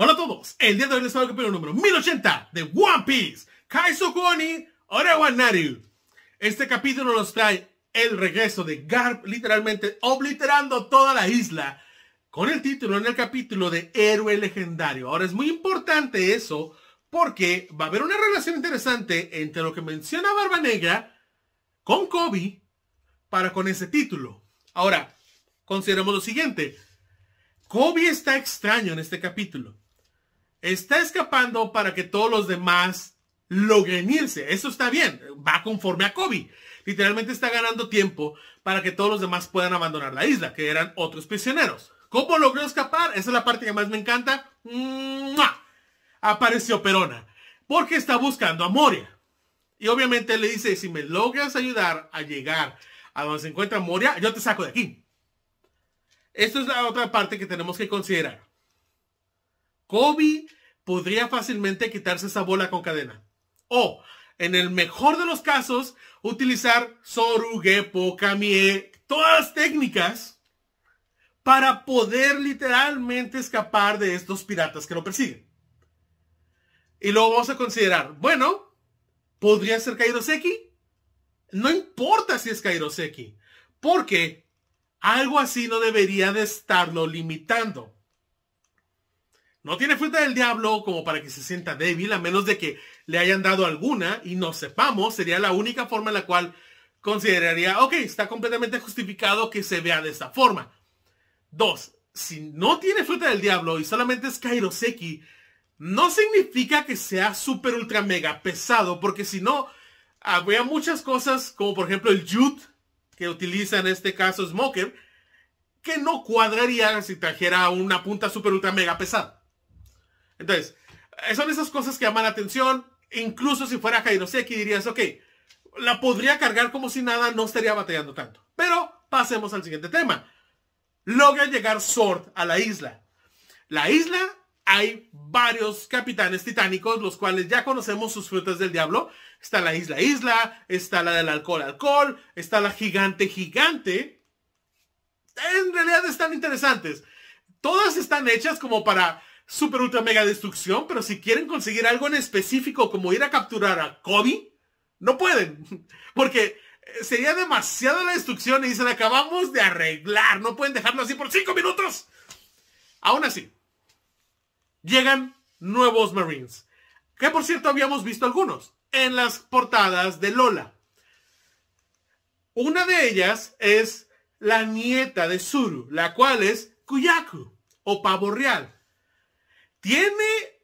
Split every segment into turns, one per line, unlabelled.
Hola a todos, el día de hoy les traigo el capítulo número 1080 de One Piece, Kaizoku Oni Nariu. Este capítulo nos trae el regreso de Garp literalmente obliterando toda la isla con el título en el capítulo de Héroe Legendario. Ahora es muy importante eso porque va a haber una relación interesante entre lo que menciona Barba Negra con Kobe para con ese título. Ahora, consideremos lo siguiente. Kobe está extraño en este capítulo está escapando para que todos los demás logren irse. Eso está bien, va conforme a Kobe. Literalmente está ganando tiempo para que todos los demás puedan abandonar la isla, que eran otros prisioneros. ¿Cómo logró escapar? Esa es la parte que más me encanta. Apareció Perona, porque está buscando a Moria. Y obviamente le dice, si me logras ayudar a llegar a donde se encuentra Moria, yo te saco de aquí. Esto es la otra parte que tenemos que considerar. Kobe podría fácilmente quitarse esa bola con cadena. O, en el mejor de los casos, utilizar Soru, Gepo, Kamie, todas las técnicas para poder literalmente escapar de estos piratas que lo persiguen. Y luego vamos a considerar, bueno, ¿podría ser Kairoseki? No importa si es Kairoseki, porque algo así no debería de estarlo limitando. No tiene fruta del diablo como para que se sienta débil, a menos de que le hayan dado alguna y no sepamos. Sería la única forma en la cual consideraría, ok, está completamente justificado que se vea de esta forma. Dos, si no tiene fruta del diablo y solamente es Kairoseki, no significa que sea súper ultra mega pesado, porque si no, habría muchas cosas, como por ejemplo el Jute, que utiliza en este caso Smoker, que no cuadraría si trajera una punta súper ultra mega pesada. Entonces, eh, son esas cosas que llaman la atención. Incluso si fuera aquí dirías, ok, la podría cargar como si nada, no estaría batallando tanto. Pero pasemos al siguiente tema. Logra llegar Sword a la isla. La isla hay varios capitanes titánicos, los cuales ya conocemos sus frutas del diablo. Está la isla isla, está la del alcohol alcohol, está la gigante gigante. En realidad están interesantes. Todas están hechas como para super ultra mega destrucción, pero si quieren conseguir algo en específico como ir a capturar a Kobe, no pueden, porque eh, sería demasiada la destrucción y dicen acabamos de arreglar, no pueden dejarlo así por 5 minutos. Aún así, llegan nuevos Marines, que por cierto habíamos visto algunos en las portadas de Lola. Una de ellas es la nieta de Suru, la cual es Kuyaku o pavo real tiene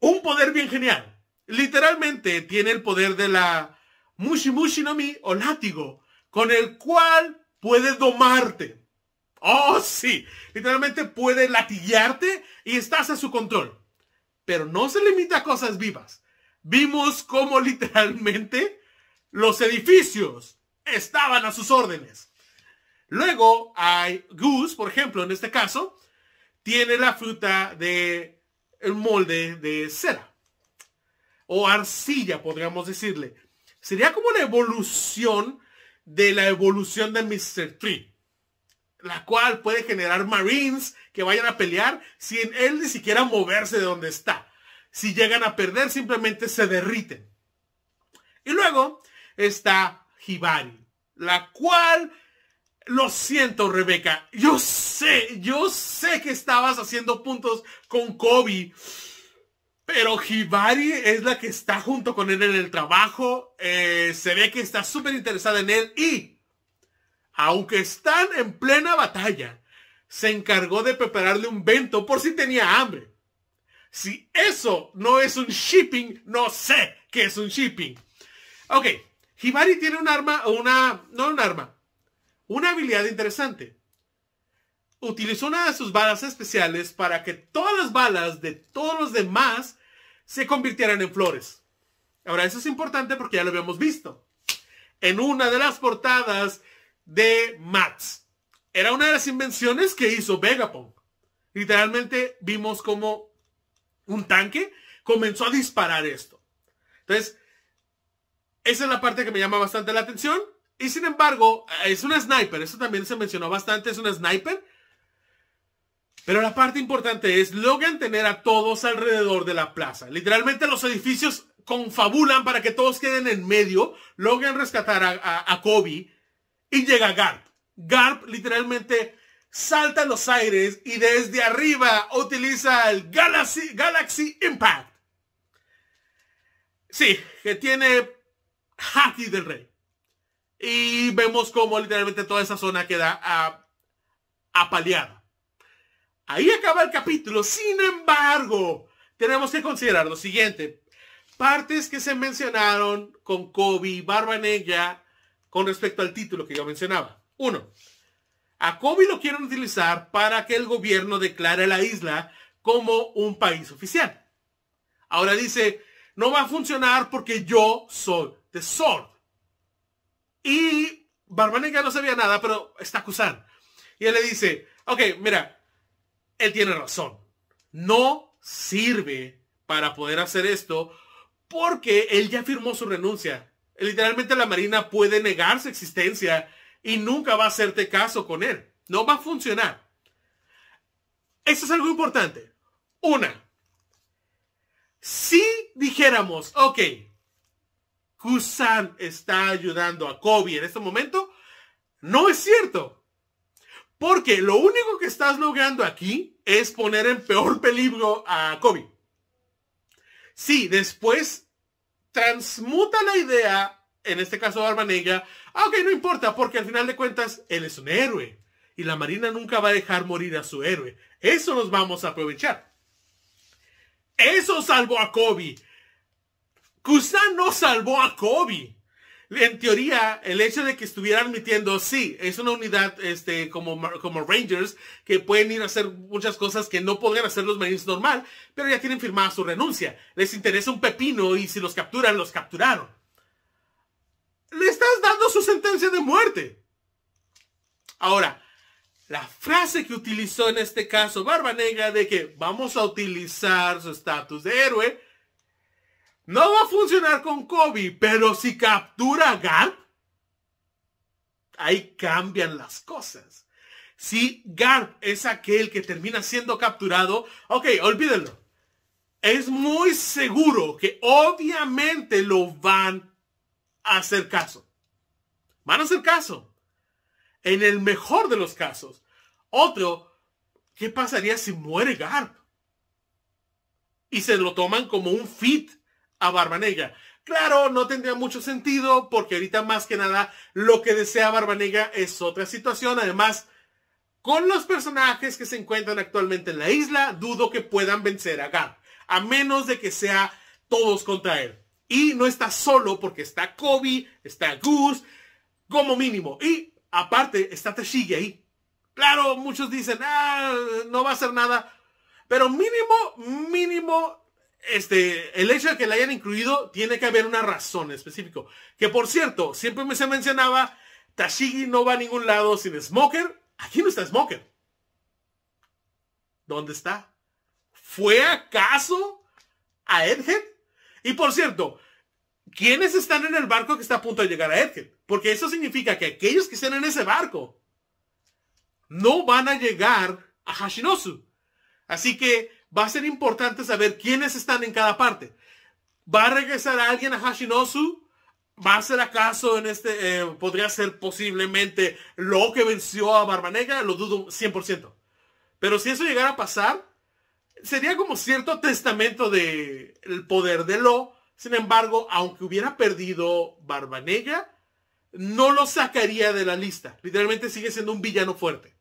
un poder bien genial. Literalmente tiene el poder de la Mushi Mushi no Mi o látigo, con el cual puede domarte. Oh, sí. Literalmente puede latillarte y estás a su control. Pero no se limita a cosas vivas. Vimos cómo literalmente los edificios estaban a sus órdenes. Luego hay Goose, por ejemplo, en este caso, tiene la fruta de el molde de cera o arcilla, podríamos decirle. Sería como la evolución de la evolución de Mr. Tree, la cual puede generar Marines que vayan a pelear sin él ni siquiera moverse de donde está. Si llegan a perder, simplemente se derriten. Y luego está Hibari, la cual lo siento, Rebeca. Yo sé, yo sé que estabas haciendo puntos con Kobe. Pero Hibari es la que está junto con él en el trabajo. Eh, se ve que está súper interesada en él. Y, aunque están en plena batalla, se encargó de prepararle un vento por si tenía hambre. Si eso no es un shipping, no sé qué es un shipping. Ok, Hibari tiene un arma, una, no un arma, una habilidad interesante. Utilizó una de sus balas especiales para que todas las balas de todos los demás se convirtieran en flores. Ahora, eso es importante porque ya lo habíamos visto en una de las portadas de Max... Era una de las invenciones que hizo Vegapunk. Literalmente vimos como un tanque comenzó a disparar esto. Entonces, esa es la parte que me llama bastante la atención. Y sin embargo, es una sniper, eso también se mencionó bastante, es una sniper. Pero la parte importante es, logran tener a todos alrededor de la plaza. Literalmente los edificios confabulan para que todos queden en medio, logran rescatar a, Kobe y llega Garp. Garp literalmente salta a los aires y desde arriba utiliza el Galaxy, Galaxy Impact. Sí, que tiene Haki del Rey. Y vemos cómo literalmente toda esa zona queda ah, apaleada. Ahí acaba el capítulo. Sin embargo, tenemos que considerar lo siguiente. Partes que se mencionaron con Kobe, Barba Negra, con respecto al título que yo mencionaba. Uno, a Kobe lo quieren utilizar para que el gobierno declare la isla como un país oficial. Ahora dice, no va a funcionar porque yo soy tesoro. Y ya no sabía nada, pero está acusando. Y él le dice, ok, mira, él tiene razón. No sirve para poder hacer esto porque él ya firmó su renuncia. Literalmente la Marina puede negar su existencia y nunca va a hacerte caso con él. No va a funcionar. Eso es algo importante. Una, si dijéramos, ok, Kusan está ayudando a Kobe en este momento, no es cierto. Porque lo único que estás logrando aquí es poner en peor peligro a Kobe. Sí, después transmuta la idea, en este caso de ah, ok, no importa, porque al final de cuentas él es un héroe. Y la Marina nunca va a dejar morir a su héroe. Eso nos vamos a aprovechar. Eso salvó a Kobe. Kusan no salvó a Kobe. En teoría, el hecho de que estuviera admitiendo, sí, es una unidad este, como, como Rangers, que pueden ir a hacer muchas cosas que no podrían hacer los Marines normal, pero ya tienen firmada su renuncia. Les interesa un pepino y si los capturan, los capturaron. Le estás dando su sentencia de muerte. Ahora, la frase que utilizó en este caso Barba de que vamos a utilizar su estatus de héroe, no va a funcionar con Kobe, pero si captura a Garp, ahí cambian las cosas. Si Garp es aquel que termina siendo capturado, ok, olvídenlo. Es muy seguro que obviamente lo van a hacer caso. Van a hacer caso. En el mejor de los casos. Otro, ¿qué pasaría si muere Garp? Y se lo toman como un fit a Barba Claro, no tendría mucho sentido porque ahorita más que nada lo que desea Barba es otra situación. Además, con los personajes que se encuentran actualmente en la isla, dudo que puedan vencer a Gar, a menos de que sea todos contra él. Y no está solo porque está Kobe, está Goose, como mínimo. Y aparte está Tashigi ahí. Claro, muchos dicen, ah, no va a ser nada. Pero mínimo, mínimo, este, el hecho de que la hayan incluido tiene que haber una razón específica. Que por cierto, siempre me se mencionaba, Tashigi no va a ningún lado sin Smoker. Aquí no está Smoker. ¿Dónde está? ¿Fue acaso a Edhead? Y por cierto, ¿quiénes están en el barco que está a punto de llegar a Edhead? Porque eso significa que aquellos que estén en ese barco no van a llegar a Hashinosu. Así que va a ser importante saber quiénes están en cada parte. ¿Va a regresar alguien a Hashinosu? ¿Va a ser acaso en este, eh, podría ser posiblemente lo que venció a Barbanegra? Lo dudo 100%. Pero si eso llegara a pasar, sería como cierto testamento del poder de Lo. Sin embargo, aunque hubiera perdido Barbanegra, no lo sacaría de la lista. Literalmente sigue siendo un villano fuerte.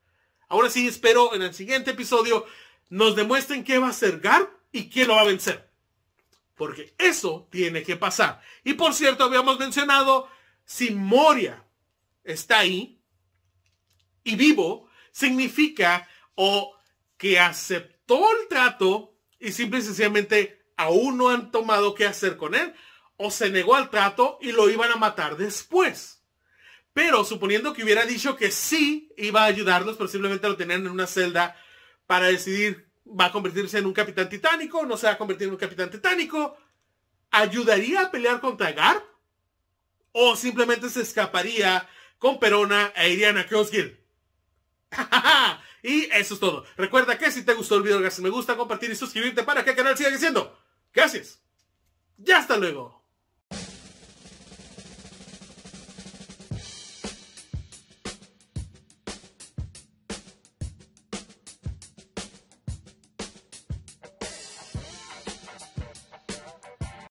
Ahora sí, espero en el siguiente episodio nos demuestren qué va a hacer Garp y quién lo va a vencer. Porque eso tiene que pasar. Y por cierto, habíamos mencionado, si Moria está ahí y vivo, significa o que aceptó el trato y simple y sencillamente aún no han tomado qué hacer con él, o se negó al trato y lo iban a matar después. Pero suponiendo que hubiera dicho que sí iba a ayudarlos, posiblemente lo tenían en una celda para decidir, ¿va a convertirse en un capitán titánico? ¿No se va a convertir en un capitán titánico? ¿Ayudaría a pelear contra Garp? ¿O simplemente se escaparía con Perona e Iriana Crossgill? y eso es todo. Recuerda que si te gustó el video, gracias me gusta, compartir y suscribirte para que el canal siga creciendo. Gracias. Ya hasta luego.